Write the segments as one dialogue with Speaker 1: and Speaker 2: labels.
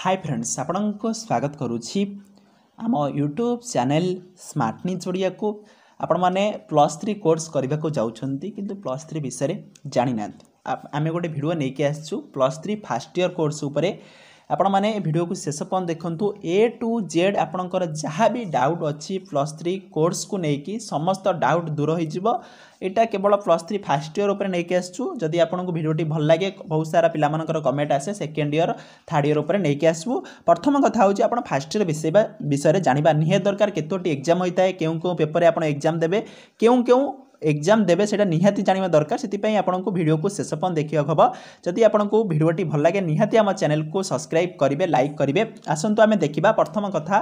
Speaker 1: high friends ଆପଣଙ୍କୁ ସ୍ୱାଗତ କରୁଛି ଆମ ୟୁଟ୍ୟୁବ୍ ଚ୍ୟାନେଲ୍ ସ୍ମାର୍ଟ ନ୍ୟୁଜ୍ ଓଡ଼ିଆକୁ ଆପଣମାନେ ପ୍ଲସ୍ ଥ୍ରୀ କୋର୍ସ କରିବାକୁ ଯାଉଛନ୍ତି କିନ୍ତୁ ପ୍ଲସ୍ ଥ୍ରୀ ବିଷୟରେ ଜାଣିନାହାନ୍ତି ଆମେ ଗୋଟେ ଭିଡ଼ିଓ ନେଇକି ଆସିଛୁ plus three first year course ଉପରେ ଆପଣମାନେ ଏ ଭିଡ଼ିଓକୁ ଶେଷ ପର୍ଯ୍ୟନ୍ତ ଦେଖନ୍ତୁ ଏ ଟୁ ଜେଡ଼୍ ଆପଣଙ୍କର ଯାହା ବି ଡାଉଟ୍ ଅଛି ପ୍ଲସ୍ ଥ୍ରୀ କୋର୍ସକୁ ନେଇକି ସମସ୍ତ ଡାଉଟ୍ ଦୂର ହୋଇଯିବ ଏଇଟା କେବଳ ପ୍ଲସ୍ ଥ୍ରୀ ଫାର୍ଷ୍ଟ ଇୟର୍ ଉପରେ ନେଇକି ଆସିଛୁ ଯଦି ଆପଣଙ୍କୁ ଭିଡ଼ିଓଟି ଭଲ ଲାଗେ ବହୁତ ସାରା ପିଲାମାନଙ୍କର କମେଣ୍ଟ ଆସେ ସେକେଣ୍ଡ ଇୟର୍ ଥାର୍ଡ଼ ଇୟର୍ ଉପରେ ନେଇକି ଆସିବୁ ପ୍ରଥମ କଥା ହେଉଛି ଆପଣ ଫାର୍ଷ୍ଟ ଇୟର୍ ବିଷୟ ବିଷୟରେ ଜାଣିବା ନିହାତି ଦରକାର କେତୋଟି ଏକ୍ଜାମ୍ ହୋଇଥାଏ କେଉଁ କେଉଁ ପେପରରେ ଆପଣ ଏକ୍ଜାମ୍ ଦେବେ କେଉଁ କେଉଁ ଏକ୍ଜାମ୍ ଦେବେ ସେଇଟା ନିହାତି ଜାଣିବା ଦରକାର ସେଥିପାଇଁ ଆପଣଙ୍କୁ ଭିଡ଼ିଓକୁ ଶେଷ ପର୍ଯ୍ୟନ୍ତ ଦେଖିବାକୁ ହେବ ଯଦି ଆପଣଙ୍କୁ ଭିଡ଼ିଓଟି ଭଲ ଲାଗେ ନିହାତି ଆମ ଚ୍ୟାନେଲକୁ ସବସ୍କ୍ରାଇବ୍ କରିବେ ଲାଇକ୍ କରିବେ ଆସନ୍ତୁ ଆମେ ଦେଖିବା ପ୍ରଥମ କଥା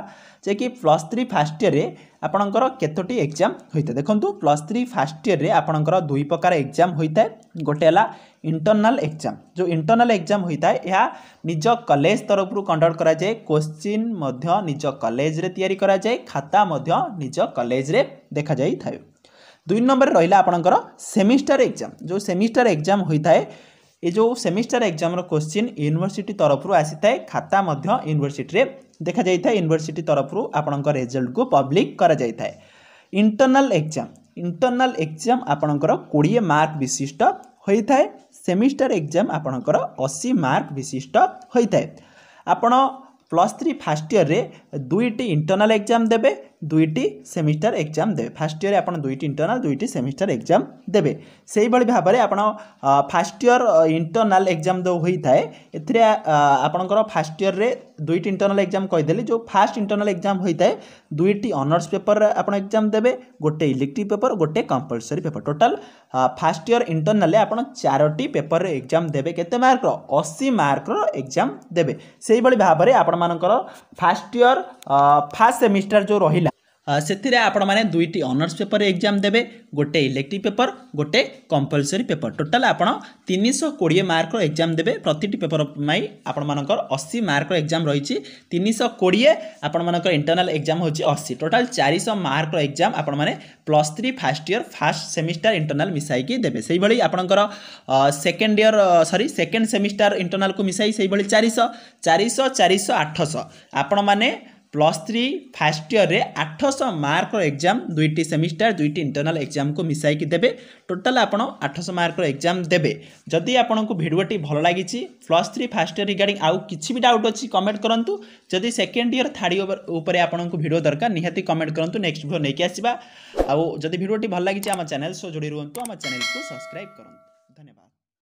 Speaker 1: ଯେ କି ପ୍ଲସ୍ ଥ୍ରୀ ଫାର୍ଷ୍ଟ ଇୟର୍ରେ ଆପଣଙ୍କର କେତୋଟି ଏକ୍ଜାମ୍ ହୋଇଥାଏ ଦେଖନ୍ତୁ ପ୍ଲସ୍ ଥ୍ରୀ ଫାର୍ଷ୍ଟ ଇୟର୍ରେ ଆପଣଙ୍କର ଦୁଇ ପ୍ରକାର ଏକ୍ଜାମ୍ ହୋଇଥାଏ ଗୋଟେ ହେଲା ଇଣ୍ଟରନାଲ୍ ଏକ୍ଜାମ୍ ଯେଉଁ ଇଣ୍ଟରନାଲ୍ ଏକ୍ଜାମ୍ ହୋଇଥାଏ ଏହା ନିଜ କଲେଜ ତରଫରୁ କଣ୍ଡକ୍ଟ କରାଯାଏ କୋଶ୍ଚିନ୍ ମଧ୍ୟ ନିଜ କଲେଜରେ ତିଆରି କରାଯାଏ ଖାତା ମଧ୍ୟ ନିଜ କଲେଜରେ ଦେଖାଯାଇଥାଏ দুই নম্বরে রহলা আপনার সেমিস্টার এক্সাম যে সেমিস্টার এক্সাম হয়ে থাকে এই যে সেমিস্টার এক্সামর কোশ্চিন ইউনিভার্সিটি তরফর আসি থাকে খাতা মধ্য ইউনিভার্সিটি দেখা যাই ইউনিভার্সিটি তরফর আপনার রেজল্টক পব্লিক করা যাই থাকে ইন্টরনাল এক্সাম ইন্টরনাল এক্সাম আপনার কোড়িয়ে মার্ক বিশিষ্ট হয়ে থাকে সেমিস্টার এক্সাম আপনার অশি মার্ক বিশিষ্ট হয়ে থাকে আপনার প্লস থ্রি ফার্স্ট ইয়র্রে দুইটি ইন্টরনাল এক্সাম দেবে দুইটি সেমিস্টার এক্সাম দেবে ফার্স্ট ইয়ারে আপনার দুইটি ইন্টরনাল দুইটি সেমিস্টার এক্সাম দেবে সেইভাবে ভাবে আপনার ফার্স্ট ইয়ার ইন্টরনাল এক্সাম যে হয়ে এতে আপনার ফার্স্ট ইয়ারে দুইটি ইন্টরনাল এক্সাম কইদেলি যে ফার্স্ট ইন্টরনাল এক্সাম হয়ে দুইটি অনার্স পেপর আপনার এক্সাম দেবে গোটে ইলেকট্রিক পেপর গোটে compulsory paper total first year internal আপনার চারোটি পেপর এক্সাম দেবে কেতে মার্কর অশী মার্কর এক্সাম দেবে সেইভাবে ভাবে আপনার ফার্স্ট ইয়ার ফার্স্ট সেমিস্টার যে রহিলা ସେଥିରେ ଆପଣମାନେ ଦୁଇଟି ଅନର୍ସ ପେପର ଏକ୍ଜାମ୍ ଦେବେ ଗୋଟେ ଇଲେକ୍ଟ୍ରିକ୍ ପେପର ଗୋଟେ କମ୍ପଲସରୀ ପେପର ଟୋଟାଲ୍ ଆପଣ ତିନିଶହ କୋଡ଼ିଏ ମାର୍କର ଏକ୍ଜାମ୍ ଦେବେ ପ୍ରତିଟି ପେପର ପାଇଁ ଆପଣମାନଙ୍କର ଅଶୀ ମାର୍କର ଏକ୍ଜାମ୍ ରହିଛି ତିନିଶହ କୋଡ଼ିଏ ଆପଣମାନଙ୍କର ଇଣ୍ଟରନାଲ୍ ଏକ୍ଜାମ୍ ହେଉଛି ଅଶୀ ଟୋଟାଲ୍ ଚାରିଶହ ମାର୍କର ଏକ୍ଜାମ୍ ଆପଣମାନେ plus three first year first semester internal ମିଶାଇକି ଦେବେ ସେହିଭଳି ଆପଣଙ୍କର second year sorry second semester ଇଣ୍ଟରନାଲ୍କୁ ମିଶାଇ ସେହିଭଳି ଚାରିଶହ ଚାରିଶହ ଚାରିଶହ ଆଠଶହ ଆପଣମାନେ ପ୍ଲସ୍ ଥ୍ରୀ ଫାଷ୍ଟ ଇୟର୍ରେ ଆଠଶହ ମାର୍କର ଏକ୍ଜାମ୍ ଦୁଇଟି ସେମିଷ୍ଟାର ଦୁଇଟି ଇଣ୍ଟରନାଲ୍ ଏକ୍ଜାମ୍କୁ ମିଶାଇକି ଦେବେ ଟୋଟାଲ୍ ଆପଣ ଆଠଶହ ମାର୍କର ଏକ୍ଜାମ୍ ଦେବେ ଯଦି ଆପଣଙ୍କୁ ଭିଡ଼ିଓଟି ଭଲ ଲାଗିଛି plus three first year regarding ଆଉ କିଛି ବି ଡାଉଟ୍ ଅଛି କମେଣ୍ଟ କରନ୍ତୁ ଯଦି ସେକେଣ୍ଡ ଇୟର୍ ଥାର୍ଡ଼ ଇୟର୍ ଉପରେ ଆପଣଙ୍କୁ ଭିଡ଼ିଓ ଦରକାର ନିହାତି କମେଣ୍ଟ କରନ୍ତୁ ନେକ୍ସଟ ଭିଡ଼ିଓ ନେଇକି ଆସିବା ଆଉ ଯଦି ଭିଡ଼ିଓଟି ଭଲ ଲାଗିଛି ଆମ ଚ୍ୟାନେଲ୍ ସୋ ଯୋଡ଼ି ରୁହନ୍ତୁ ଆମ ଚ୍ୟାନେଲ୍କୁ ସବସ୍କ୍ରାଇବ୍ କରନ୍ତୁ ଧନ୍ୟବାଦ